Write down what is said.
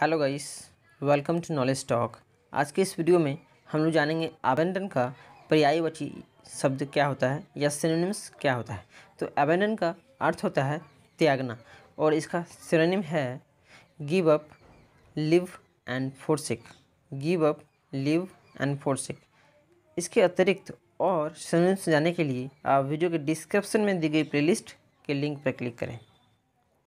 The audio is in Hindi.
hello guys welcome to knowledge talk आज के इस वीडियो में हम लोग जानेंगे अबेंडन का पर्यायवाची शब्द क्या होता है या सिनोनिम्स क्या होता है तो अबेंडन का अर्थ होता है त्यागना और इसका सिनोनिम है give up leave and forsake give up leave and forsake इसके अतिरिक्त और सिनोनिम्स जाने के लिए आप वीडियो के डिस्क्रिप्शन में दी गई प्लेलिस्ट के लिंक पर क्लिक करें